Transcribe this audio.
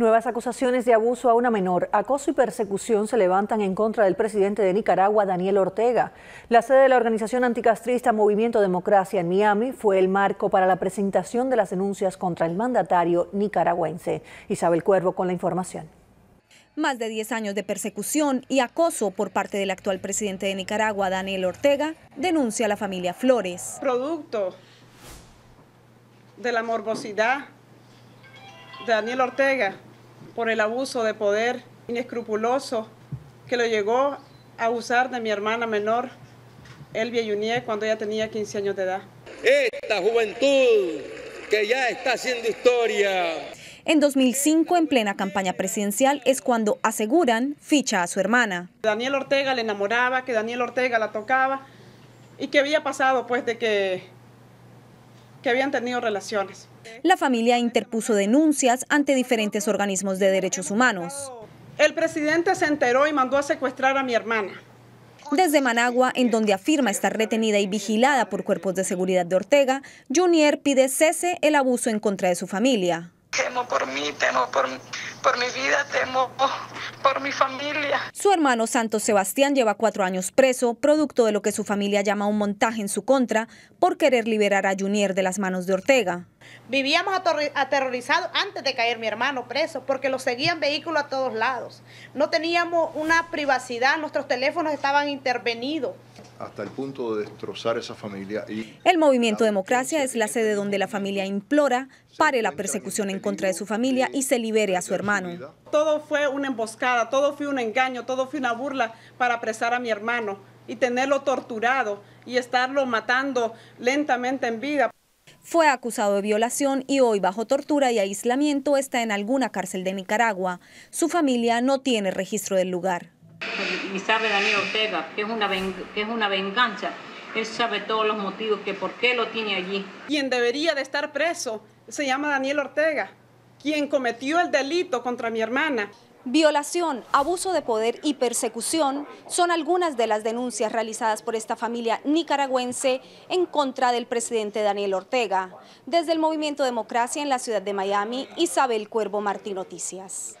Nuevas acusaciones de abuso a una menor, acoso y persecución se levantan en contra del presidente de Nicaragua, Daniel Ortega. La sede de la organización anticastrista Movimiento Democracia en Miami fue el marco para la presentación de las denuncias contra el mandatario nicaragüense. Isabel Cuervo con la información más de 10 años de persecución y acoso por parte del actual presidente de Nicaragua, Daniel Ortega, denuncia a la familia Flores. Producto de la morbosidad de Daniel Ortega, por el abuso de poder inescrupuloso que lo llegó a usar de mi hermana menor, Elvia Yunie, cuando ella tenía 15 años de edad. Esta juventud que ya está haciendo historia. En 2005, en plena campaña presidencial, es cuando aseguran ficha a su hermana. Daniel Ortega le enamoraba, que Daniel Ortega la tocaba y que había pasado pues de que que habían tenido relaciones. La familia interpuso denuncias ante diferentes organismos de derechos humanos. El presidente se enteró y mandó a secuestrar a mi hermana. Desde Managua, en donde afirma estar retenida y vigilada por cuerpos de seguridad de Ortega, Junior pide cese el abuso en contra de su familia. por mí, temo por por mi vida, temo por mi familia. Su hermano Santo Sebastián lleva cuatro años preso, producto de lo que su familia llama un montaje en su contra, por querer liberar a Junier de las manos de Ortega. Vivíamos aterrorizados antes de caer mi hermano preso, porque lo seguían vehículos a todos lados. No teníamos una privacidad, nuestros teléfonos estaban intervenidos. Hasta el punto de destrozar esa familia. El movimiento Democracia es la sede donde la familia implora pare la persecución en contra de su familia y se libere a su hermano. Todo fue una emboscada, todo fue un engaño, todo fue una burla para apresar a mi hermano y tenerlo torturado y estarlo matando lentamente en vida. Fue acusado de violación y hoy bajo tortura y aislamiento está en alguna cárcel de Nicaragua. Su familia no tiene registro del lugar. Y sabe Daniel Ortega que es una, que es una venganza. Él sabe todos los motivos que por qué lo tiene allí. Quien debería de estar preso se llama Daniel Ortega, quien cometió el delito contra mi hermana. Violación, abuso de poder y persecución son algunas de las denuncias realizadas por esta familia nicaragüense en contra del presidente Daniel Ortega. Desde el Movimiento Democracia en la ciudad de Miami, Isabel Cuervo Martín Noticias.